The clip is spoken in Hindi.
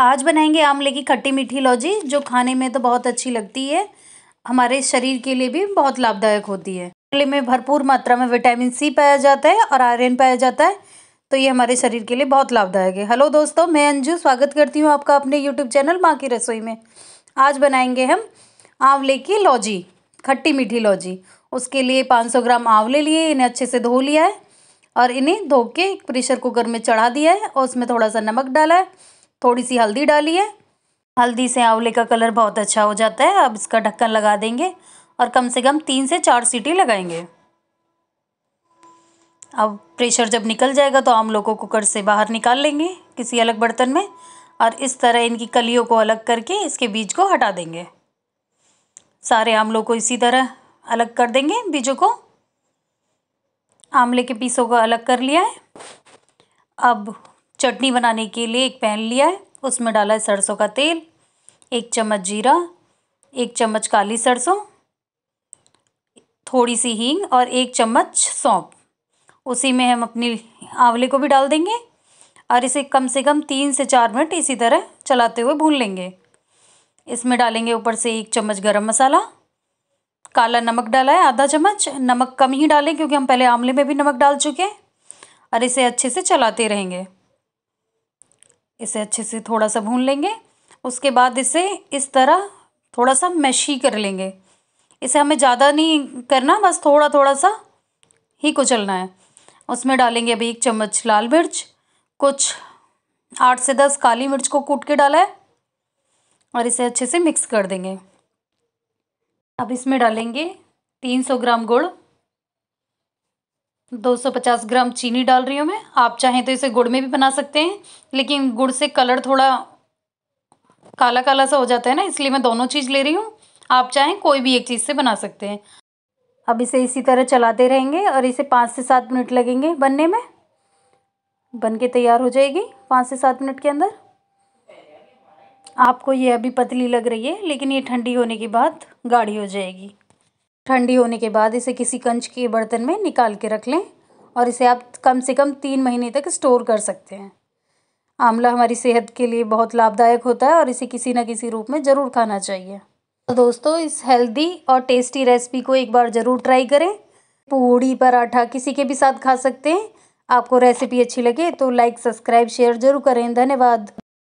आज बनाएंगे आंवले की खट्टी मीठी लौजी जो खाने में तो बहुत अच्छी लगती है हमारे शरीर के लिए भी बहुत लाभदायक होती है आंवले में भरपूर मात्रा में विटामिन सी पाया जाता है और आयरन पाया जाता है तो ये हमारे शरीर के लिए बहुत लाभदायक है हेलो दोस्तों मैं अंजू स्वागत करती हूँ आपका अपने यूट्यूब चैनल माँ की रसोई में आज बनाएंगे हम आंवले की लौजी खट्टी मीठी लौजी उसके लिए पाँच ग्राम आंवले लिए इन्हें अच्छे से धो लिया है और इन्हें धो के प्रेशर कुकर में चढ़ा दिया है और उसमें थोड़ा सा नमक डाला है थोड़ी सी हल्दी डाली है हल्दी से आंवले का कलर बहुत अच्छा हो जाता है अब इसका ढक्कन लगा देंगे और कम से कम तीन से चार सीटी लगाएंगे अब प्रेशर जब निकल जाएगा तो आमलों को कुकर से बाहर निकाल लेंगे किसी अलग बर्तन में और इस तरह इनकी कलियों को अलग करके इसके बीज को हटा देंगे सारे आमलों को इसी तरह अलग कर देंगे बीजों को आमले के पीसों को अलग कर लिया है अब चटनी बनाने के लिए एक पैन लिया है उसमें डाला है सरसों का तेल एक चम्मच जीरा एक चम्मच काली सरसों थोड़ी सी हींग और एक चम्मच सौंप उसी में हम अपनी आंवले को भी डाल देंगे और इसे कम से कम तीन से चार मिनट इसी तरह चलाते हुए भून लेंगे इसमें डालेंगे ऊपर से एक चम्मच गरम मसाला काला नमक डाला है आधा चम्मच नमक कम ही डालें क्योंकि हम पहले आंवले में भी नमक डाल चुके हैं और इसे अच्छे से चलाते रहेंगे इसे अच्छे से थोड़ा सा भून लेंगे उसके बाद इसे इस तरह थोड़ा सा मैशी कर लेंगे इसे हमें ज़्यादा नहीं करना बस थोड़ा थोड़ा सा ही कुचलना है उसमें डालेंगे अभी एक चम्मच लाल मिर्च कुछ आठ से दस काली मिर्च को कूट के डाला है और इसे अच्छे से मिक्स कर देंगे अब इसमें डालेंगे तीन सौ ग्राम गुड़ 250 ग्राम चीनी डाल रही हूँ मैं आप चाहें तो इसे गुड़ में भी बना सकते हैं लेकिन गुड़ से कलर थोड़ा काला काला सा हो जाता है ना इसलिए मैं दोनों चीज़ ले रही हूँ आप चाहें कोई भी एक चीज़ से बना सकते हैं अब इसे इसी तरह चलाते रहेंगे और इसे पाँच से सात मिनट लगेंगे बनने में बन के तैयार हो जाएगी पाँच से सात मिनट के अंदर आपको ये अभी पतली लग रही है लेकिन ये ठंडी होने के बाद गाढ़ी हो जाएगी ठंडी होने के बाद इसे किसी कंच के बर्तन में निकाल के रख लें और इसे आप कम से कम तीन महीने तक स्टोर कर सकते हैं आंवला हमारी सेहत के लिए बहुत लाभदायक होता है और इसे किसी ना किसी रूप में ज़रूर खाना चाहिए तो दोस्तों इस हेल्दी और टेस्टी रेसिपी को एक बार ज़रूर ट्राई करें पूड़ी पराठा किसी के भी साथ खा सकते हैं आपको रेसिपी अच्छी लगे तो लाइक सब्सक्राइब शेयर जरूर करें धन्यवाद